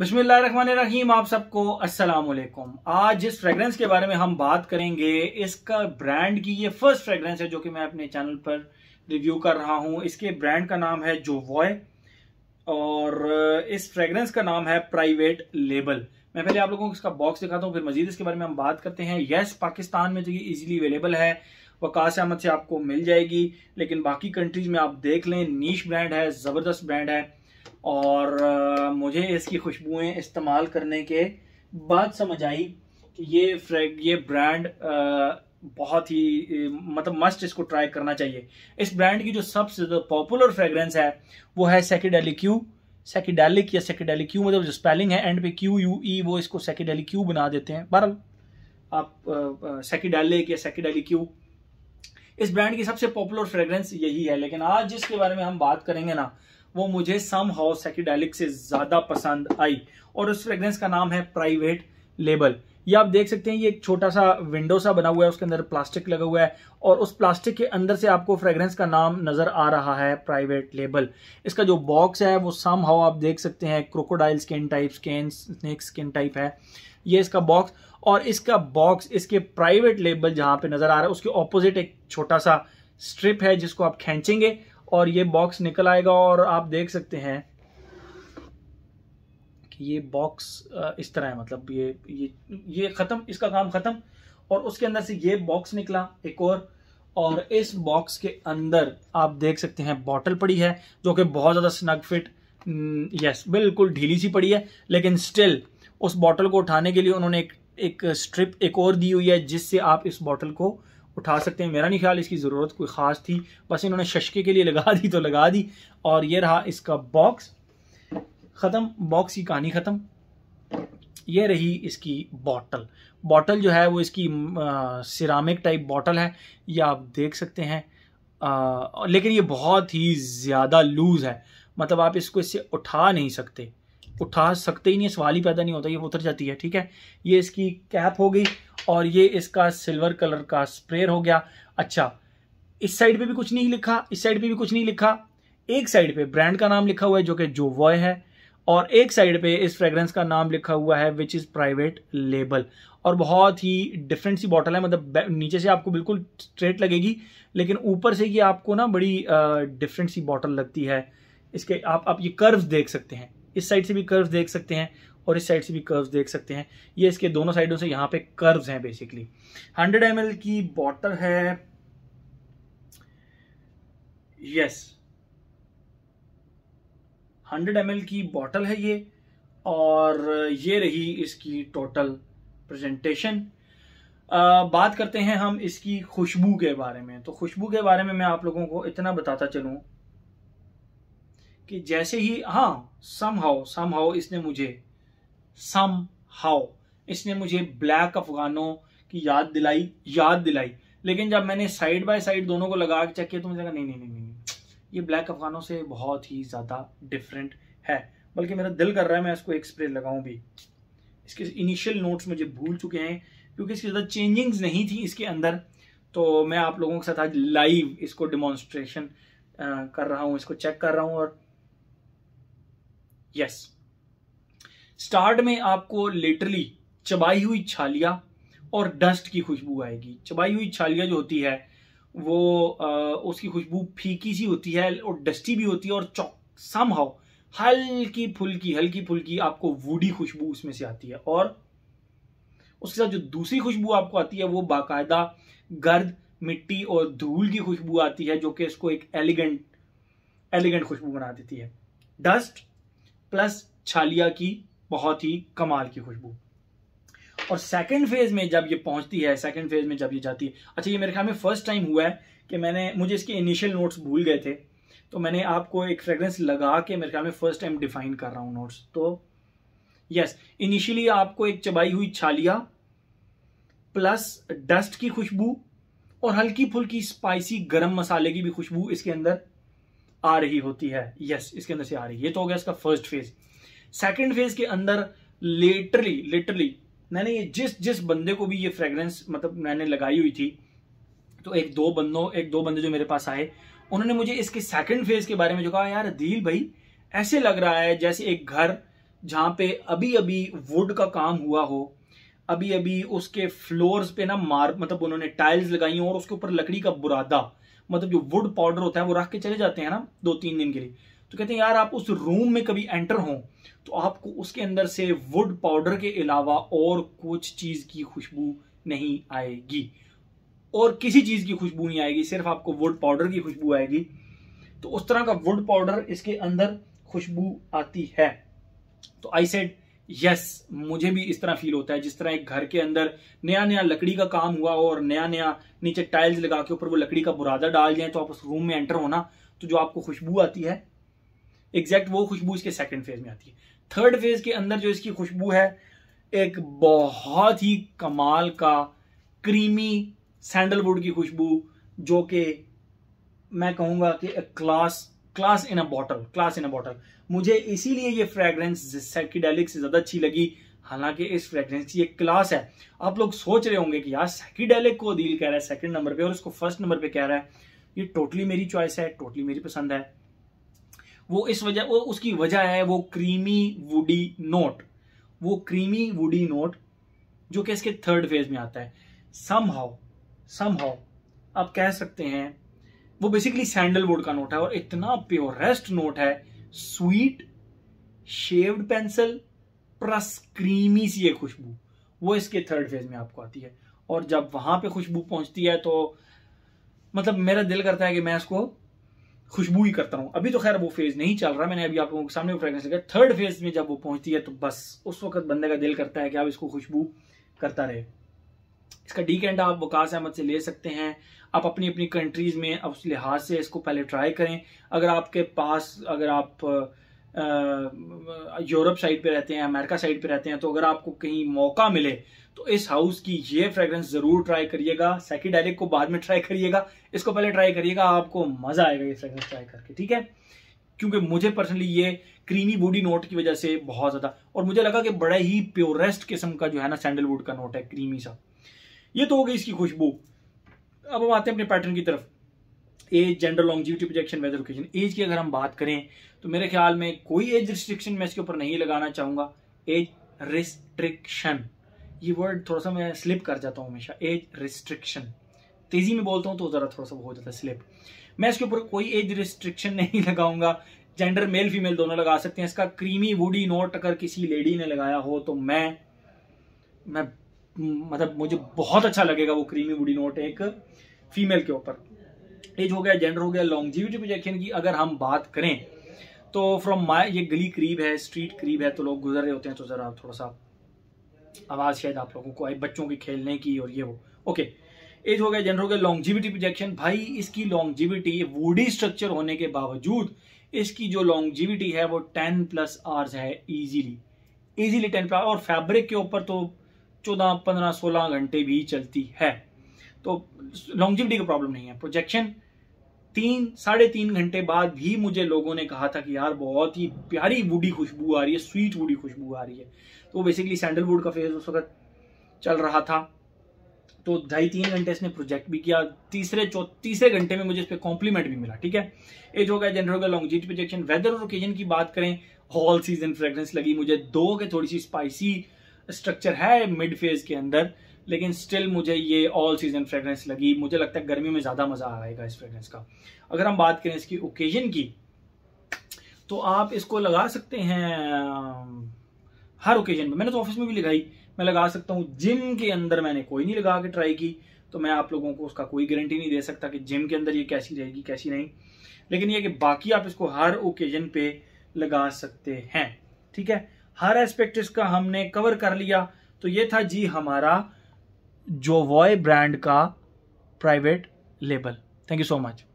बसमीम आप सबको असल आज जिस फ्रेगरेंस के बारे में हम बात करेंगे इसका ब्रांड की ये फर्स्ट फ्रेगरेंस है जो कि मैं अपने चैनल पर रिव्यू कर रहा हूँ इसके ब्रांड का नाम है जोवॉय और इस फ्रेगरेंस का नाम है प्राइवेट लेबल मैं पहले आप लोगों को इसका बॉक्स दिखाता हूँ फिर मजीद इसके बारे में हम बात करते हैं येस पाकिस्तान में तो ये इजिली अवेलेबल है वकास अहमद से आपको मिल जाएगी लेकिन बाकी कंट्रीज में आप देख लें नीच ब्रांड है ज़बरदस्त ब्रांड है और मुझे इसकी खुशबुएं इस्तेमाल करने के बाद समझ आई कि ये फ्रेग ये ब्रांड बहुत ही मतलब मस्ट इसको ट्राई करना चाहिए इस ब्रांड की जो सबसे ज़्यादा पॉपुलर फ्रेगरेंस है वो है सेकिडेलिक्यू सेकेडेलिक या सेकिडेलिक्यू मतलब जो स्पेलिंग है एंड पे क्यू यू ई वो इसको सेकिडेलिक्यू बना देते हैं बहरल आप सेकेडेलिक या सेकिडेलिक्यू इस ब्रांड की सबसे पॉपुलर फ्रेगरेंस यही है लेकिन आज जिसके बारे में हम बात करेंगे ना वो मुझे सम हाउ सेकेडेलिक से ज़्यादा पसंद आई और उस फ्रेग्रेंस का नाम है प्राइवेट लेबल ये आप देख सकते हैं ये एक छोटा सा विंडो सा बना हुआ है उसके अंदर प्लास्टिक लगा हुआ है और उस प्लास्टिक के अंदर से आपको फ्रेग्रेंस का नाम नज़र आ रहा है प्राइवेट लेबल इसका जो बॉक्स है वो सम हाउ आप देख सकते हैं crocodile skin type skin snake skin type है ये इसका बॉक्स और इसका बॉक्स इसके प्राइवेट लेबल जहां पे नज़र आ रहा है उसके ऑपोजिट एक छोटा सा स्ट्रिप है जिसको आप खेचेंगे और ये बॉक्स निकल आएगा और आप देख सकते हैं कि ये बॉक्स इस तरह है मतलब ये ये ये ख़त्म इसका काम ख़त्म और उसके अंदर से ये बॉक्स निकला एक और और इस बॉक्स के अंदर आप देख सकते हैं बॉटल पड़ी है जो कि बहुत ज़्यादा स्नग फिट यस बिल्कुल ढीली सी पड़ी है लेकिन स्टिल उस बॉटल को उठाने के लिए उन्होंने एक एक स्ट्रिप एक और दी हुई है जिससे आप इस बॉटल को उठा सकते हैं मेरा नहीं ख्याल इसकी ज़रूरत कोई ख़ास थी बस इन्होंने शशके के लिए लगा दी तो लगा दी और ये रहा इसका बॉक्स ख़त्म बॉक्स की कहानी ख़त्म ये रही इसकी बॉटल बॉटल जो है वो इसकी सिरामिक टाइप बॉटल है ये आप देख सकते हैं आ, लेकिन ये बहुत ही ज़्यादा लूज़ है मतलब आप इसको इससे उठा नहीं सकते उठा सकते ही नहीं सवाल ही पैदा नहीं होता ये उतर जाती है ठीक है ये इसकी कैप हो गई और ये इसका सिल्वर कलर का स्प्रेयर हो गया अच्छा इस साइड पे भी कुछ नहीं लिखा इस साइड पे भी कुछ नहीं लिखा एक साइड पे ब्रांड का नाम लिखा हुआ है जो कि वॉय है और एक साइड पे इस फ्रेग्रेंस का नाम लिखा हुआ है विच इज़ प्राइवेट लेबल और बहुत ही डिफरेंट सी बॉटल है मतलब नीचे से आपको बिल्कुल स्ट्रेट लगेगी लेकिन ऊपर से ये आपको ना बड़ी डिफरेंट सी बॉटल लगती है इसके आप आप ये कर्व्स देख सकते हैं इस साइड से भी कर्व्स देख सकते हैं और इस साइड से भी कर्व्स देख सकते हैं ये इसके दोनों साइडों से यहाँ पे कर्व्स हैं बेसिकली 100 एम की बॉटल है यस 100 ml की बॉटल है ये और ये रही इसकी टोटल प्रेजेंटेशन बात करते हैं हम इसकी खुशबू के बारे में तो खुशबू के बारे में मैं आप लोगों को इतना बताता चलूं कि जैसे ही हाँ सम हाउ सम हाउ इसने मुझे सम हाउ इसने मुझे ब्लैक अफगानों की याद दिलाई याद दिलाई लेकिन जब मैंने साइड बाय साइड दोनों को लगा के चेक किया तो मुझे लगा नहीं नहीं नहीं नहीं ये ब्लैक अफगानों से बहुत ही ज़्यादा डिफरेंट है बल्कि मेरा दिल कर रहा है मैं इसको एक स्प्रे लगाऊं भी इसके इनिशियल नोट्स मुझे भूल चुके हैं क्योंकि इसकी ज़्यादा चेंजिंग्स नहीं थी इसके अंदर तो मैं आप लोगों के साथ आज लाइव इसको डिमॉन्स्ट्रेशन कर रहा हूं इसको चेक कर रहा हूं और यस yes, स्टार्ट में आपको लिटरली चबाई हुई छालिया और डस्ट की खुशबू आएगी चबाई हुई छालिया जो होती है वो आ, उसकी खुशबू फीकी सी होती है और डस्टी भी होती है और चौक सम हाउ हल्की फुल्की हल्की फुल्की आपको वूडी खुशबू उसमें से आती है और उसके साथ जो दूसरी खुशबू आपको आती है वो बाकायदा गर्द मिट्टी और धूल की खुशबू आती है जो कि इसको एक एलिगेंट एलिगेंट खुशबू बना देती है डस्ट प्लस छालिया की बहुत ही कमाल की खुशबू और सेकेंड फेज में जब ये पहुंचती है सेकेंड फेज में जब ये जाती है अच्छा ये मेरे ख्याल में फर्स्ट टाइम हुआ है कि मैंने मुझे इसके इनिशियल नोट्स भूल गए थे तो मैंने आपको एक फ्रेग्रेंस लगा के मेरे ख्याल में फर्स्ट टाइम डिफाइन कर रहा हूँ नोट्स तो यस इनिशियली आपको एक चबाई हुई छालिया प्लस डस्ट की खुशबू और हल्की फुल्की स्पाइसी गरम मसाले की भी खुशबू इसके अंदर आ रही होती है यस yes, इसके अंदर से आ रही है ये तो हो गया इसका फर्स्ट फेज सेकेंड फेज के अंदर लेटरली लेटरली मैंने ये जिस जिस बंदे को भी ये फ्रेग्रेंस मतलब मैंने लगाई हुई थी तो एक दो बंदों एक दो बंदे जो मेरे पास आए उन्होंने मुझे इसके सेकंड फेज के बारे में जो कहा यार दिल भाई ऐसे लग रहा है जैसे एक घर जहां पे अभी अभी वुड का काम हुआ हो अभी अभी उसके फ्लोर्स पे ना मार मतलब उन्होंने टाइल्स लगाई और उसके ऊपर लकड़ी का बुरादा मतलब जो वुड पाउडर होता है वो रख के चले जाते हैं ना दो तीन दिन के लिए तो कहते हैं यार आप उस रूम में कभी एंटर हो तो आपको उसके अंदर से वुड पाउडर के अलावा और कुछ चीज़ की खुशबू नहीं आएगी और किसी चीज़ की खुशबू नहीं आएगी सिर्फ आपको वुड पाउडर की खुशबू आएगी तो उस तरह का वुड पाउडर इसके अंदर खुशबू आती है तो आई सेड यस मुझे भी इस तरह फील होता है जिस तरह एक घर के अंदर नया नया लकड़ी का काम हुआ और नया नया नीचे टाइल्स लगा के ऊपर वो लकड़ी का बुरादा डाल जाए तो आप उस रूम में एंटर होना तो जो आपको खुशबू आती है एग्जैक्ट वो खुशबू इसके सेकेंड फेज में आती है थर्ड फेज के अंदर जो इसकी खुशबू है एक बहुत ही कमाल का क्रीमी सैंडलवुड की खुशबू जो कि मैं कहूंगा कि class class in a bottle class in a bottle मुझे इसीलिए ये फ्रेग्रेंस सेकीडेलिक से ज़्यादा अच्छी लगी हालांकि इस फ्रेग्रेंस की एक क्लास है आप लोग सोच रहे होंगे कि यार सेकीडेलिक को डील कह रहा है सेकंड नंबर पे और उसको फर्स्ट नंबर पे कह रहा है ये टोटली मेरी चॉइस है टोटली मेरी पसंद है वो इस वजह वो उसकी वजह है वो क्रीमी वुडी नोट वो क्रीमी वुडी नोट जो कि इसके थर्ड फेज में आता है सम हाउ सम हाउ आप कह सकते हैं वो बेसिकली सैंडलवुड का नोट है और इतना प्योरेस्ट नोट है sweet shaved pencil plus creamy सी ये खुशबू वो इसके थर्ड फेज में आपको आती है और जब वहां पे खुशबू पहुंचती है तो मतलब मेरा दिल करता है कि मैं इसको खुशबू ही करता रहा अभी तो खैर वो फेज नहीं चल रहा मैंने अभी आप लोगों के सामने फ्रेगरेंस लगाया थर्ड फेज में जब वो पहुंचती है तो बस उस वक्त बंदे का दिल करता है कि आप इसको खुशबू करता रहे इसका डी कैंड आप वकास अहमद से ले सकते हैं आप अपनी अपनी कंट्रीज़ में उस लिहाज से इसको पहले ट्राई करें अगर आपके पास अगर आप यूरोप साइड पे रहते हैं अमेरिका साइड पे रहते हैं तो अगर आपको कहीं मौका मिले तो इस हाउस की ये फ्रेग्रेंस जरूर ट्राई करिएगा डायरेक्ट को बाद में ट्राई करिएगा इसको पहले ट्राई करिएगा आपको मजा आएगा ये फ्रेग्रेंस ट्राई करके ठीक है क्योंकि मुझे पर्सनली ये क्रीमी बॉडी नोट की वजह से बहुत ज्यादा और मुझे लगा कि बड़ा ही प्योरेस्ट किस्म का जो है ना सैंडलवुड का नोट है क्रीमी सा ये तो हो गई इसकी खुशबू अब हम आते हैं अपने पैटर्न की तरफ age gender longevity projection weather location age की अगर हम बात करें तो मेरे ख्याल में कोई एज रिस्ट्रिक्शन मैं इसके ऊपर नहीं लगाना चाहूँगा एज रिस्ट्रिक्शन ये वर्ड थोड़ा सा मैं स्लिप कर जाता हूँ हमेशा एज रिस्ट्रिक्शन तेज़ी में बोलता हूँ तो ज़रा थोड़ा सा हो जाता है स्लिप मैं इसके ऊपर कोई एज रिस्ट्रिक्शन नहीं लगाऊंगा जेंडर मेल फीमेल दोनों लगा सकते हैं इसका क्रीमी वुडी नोट अगर किसी लेडी ने लगाया हो तो मैं मैं मतलब मुझे बहुत अच्छा लगेगा वो क्रीमी वुडी नोट एक फीमेल के ऊपर एज हो गया जेंडर हो गया लॉन्गजीविटी प्रोजेक्शन की अगर हम बात करें तो फ्रॉम माय ये गली करीब है स्ट्रीट करीब है तो लोग गुजर रहे होते हैं तो ज़रा थोड़ा सा आवाज़ शायद आप लोगों को आई बच्चों के खेलने की और ये वो ओके एज हो गया जेंडर हो गया लॉन्गजीविटी प्रोजेक्शन भाई इसकी लॉन्गजीविटी वुडी स्ट्रक्चर होने के बावजूद इसकी जो लॉन्गजीविटी है वो टेन प्लस आवर्स है ईजीली ईजीली टेन प्लस और फैब्रिक के ऊपर तो चौदह पंद्रह सोलह घंटे भी चलती है तो लॉन्गजिविटी का प्रॉब्लम नहीं है प्रोजेक्शन तीन साढ़े तीन घंटे बाद भी मुझे लोगों ने कहा था कि यार बहुत ही प्यारी वुडी खुशबू आ रही है स्वीट वुडी खुशबू आ रही है तो बेसिकली सैंडलवुड का फेज उस वक्त चल रहा था तो ढाई तीन घंटे इसने प्रोजेक्ट भी किया तीसरे चौ तीसरे घंटे में मुझे इस पर कॉम्प्लीमेंट भी मिला ठीक है ये जो गया जनरल का लॉन्गजीट प्रोजेक्शन वेदर और ओकेजन की बात करें हॉल सीजन फ्रेग्रेंस लगी मुझे दो के थोड़ी सी स्पाइसी स्ट्रक्चर है मिड फेज के अंदर लेकिन स्टिल मुझे ये ऑल सीजन फ्रेगरेंस लगी मुझे लगता है गर्मी में ज़्यादा मज़ा आएगा इस फ्रेगरेंस का अगर हम बात करें इसकी ओकेजन की तो आप इसको लगा सकते हैं हर ओकेजन पे मैंने तो ऑफिस में भी लगाई मैं लगा सकता हूँ जिम के अंदर मैंने कोई नहीं लगा के ट्राई की तो मैं आप लोगों को उसका कोई गारंटी नहीं दे सकता कि जिम के अंदर ये कैसी रहेगी कैसी नहीं लेकिन ये कि बाकी आप इसको हर ओकेजन पे लगा सकते हैं ठीक है हर एस्पेक्ट इसका हमने कवर कर लिया तो ये था जी हमारा जोवॉय ब्रांड का private label thank you so much